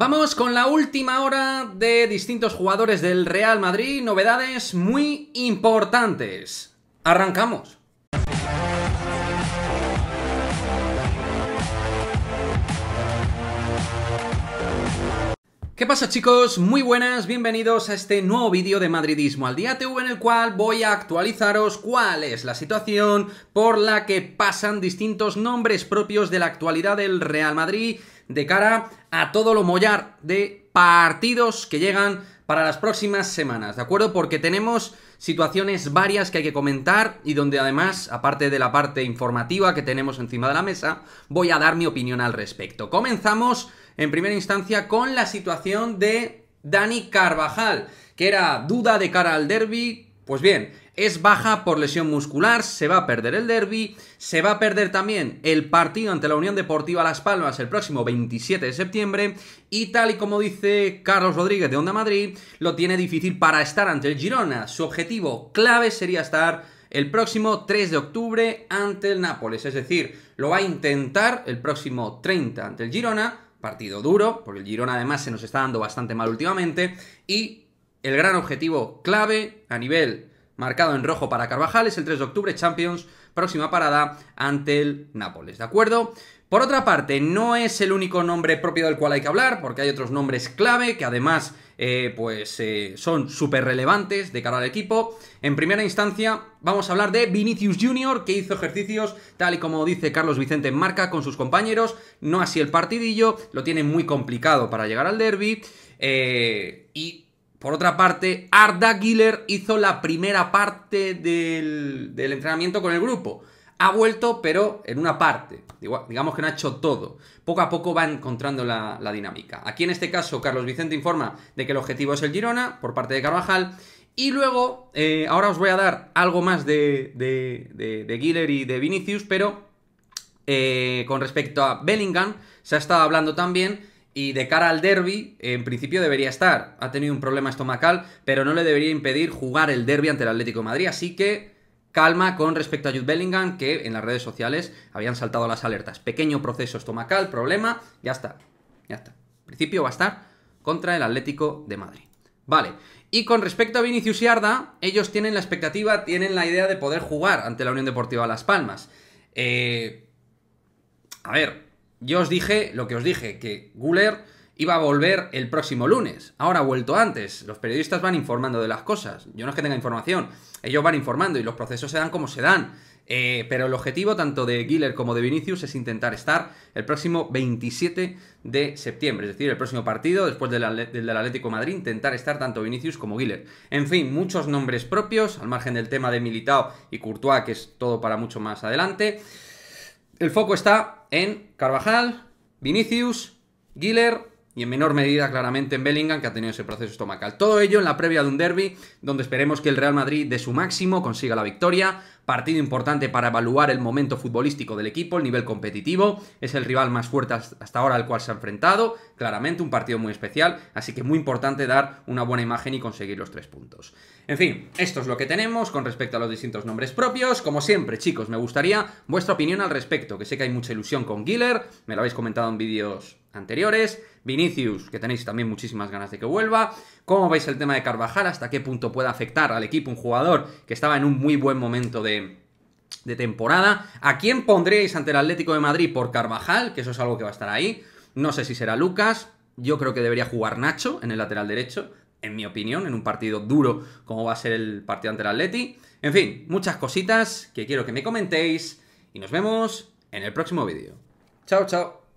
Vamos con la última hora de distintos jugadores del Real Madrid, novedades muy importantes. Arrancamos. ¿Qué pasa chicos? Muy buenas, bienvenidos a este nuevo vídeo de Madridismo al Día TV en el cual voy a actualizaros cuál es la situación por la que pasan distintos nombres propios de la actualidad del Real Madrid de cara a todo lo mollar de partidos que llegan para las próximas semanas, ¿de acuerdo? Porque tenemos situaciones varias que hay que comentar y donde además, aparte de la parte informativa que tenemos encima de la mesa, voy a dar mi opinión al respecto. Comenzamos en primera instancia con la situación de Dani Carvajal, que era duda de cara al derby, pues bien, es baja por lesión muscular, se va a perder el derby, se va a perder también el partido ante la Unión Deportiva Las Palmas el próximo 27 de septiembre y tal y como dice Carlos Rodríguez de Onda Madrid, lo tiene difícil para estar ante el Girona. Su objetivo clave sería estar el próximo 3 de octubre ante el Nápoles, es decir, lo va a intentar el próximo 30 ante el Girona, partido duro, porque el Girona además se nos está dando bastante mal últimamente y el gran objetivo clave a nivel marcado en rojo para Carvajal es el 3 de octubre Champions, próxima parada ante el Nápoles, ¿de acuerdo? Por otra parte, no es el único nombre propio del cual hay que hablar, porque hay otros nombres clave que además eh, pues, eh, son súper relevantes de cara al equipo. En primera instancia, vamos a hablar de Vinicius Junior, que hizo ejercicios, tal y como dice Carlos Vicente en marca, con sus compañeros. No así el partidillo, lo tiene muy complicado para llegar al derby. Eh, y por otra parte, Arda Giller hizo la primera parte del, entrenamiento con el grupo. Ha vuelto, pero en una parte. Digamos que no ha hecho todo. Poco a poco va encontrando la, dinámica. Aquí en este caso, Carlos Vicente informa de que el objetivo es el Girona, por parte de Carvajal. Y luego, eh, ahora os voy a dar algo más de, de, Giller y de Vinicius, pero eh, con respecto a Bellingham, se ha estado hablando también y de cara al derby, en principio debería estar. Ha tenido un problema estomacal, pero no le debería impedir jugar el derby ante el Atlético de Madrid, así que calma con respecto a Jude Bellingham, que en las redes sociales habían saltado las alertas. Pequeño proceso estomacal, problema, ya está, ya está. En principio va a estar contra el Atlético de Madrid. Vale, y con respecto a Vinicius y Arda, ellos tienen la expectativa, tienen la idea de poder jugar ante la Unión Deportiva Las Palmas. Eh, a ver, yo os dije lo que os dije, que Guller iba a volver el próximo lunes. Ahora ha vuelto antes. Los periodistas van informando de las cosas. Yo no es que tenga información. Ellos van informando y los procesos se dan como se dan. Eh, pero el objetivo tanto de Guller como de Vinicius es intentar estar el próximo 27 de septiembre, es decir, el próximo partido después del, del Atlético Madrid, intentar estar tanto Vinicius como Guller. En fin, muchos nombres propios, al margen del tema de Militao y Courtois, que es todo para mucho más adelante el foco está en Carvajal, Vinicius, Giller y en menor medida claramente en Bellingham, que ha tenido ese proceso estomacal. Todo ello en la previa de un derby, donde esperemos que el Real Madrid de su máximo consiga la victoria. Partido importante para evaluar el momento futbolístico del equipo, el nivel competitivo. Es el rival más fuerte hasta ahora al cual se ha enfrentado. Claramente un partido muy especial, así que muy importante dar una buena imagen y conseguir los tres puntos. En fin, esto es lo que tenemos con respecto a los distintos nombres propios. Como siempre, chicos, me gustaría vuestra opinión al respecto, que sé que hay mucha ilusión con Giller. Me lo habéis comentado en vídeos anteriores. Vinicius, que tenéis también muchísimas ganas de que vuelva. ¿Cómo veis el tema de Carvajal? ¿Hasta qué punto puede afectar al equipo un jugador que estaba en un muy buen momento de, temporada? ¿A quién pondréis ante el Atlético de Madrid por Carvajal? Que eso es algo que va a estar ahí. No sé si será Lucas. Yo creo que debería jugar Nacho en el lateral derecho, en mi opinión, en un partido duro como va a ser el partido ante el Atleti. En fin, muchas cositas que quiero que me comentéis y nos vemos en el próximo vídeo. Chao, chao.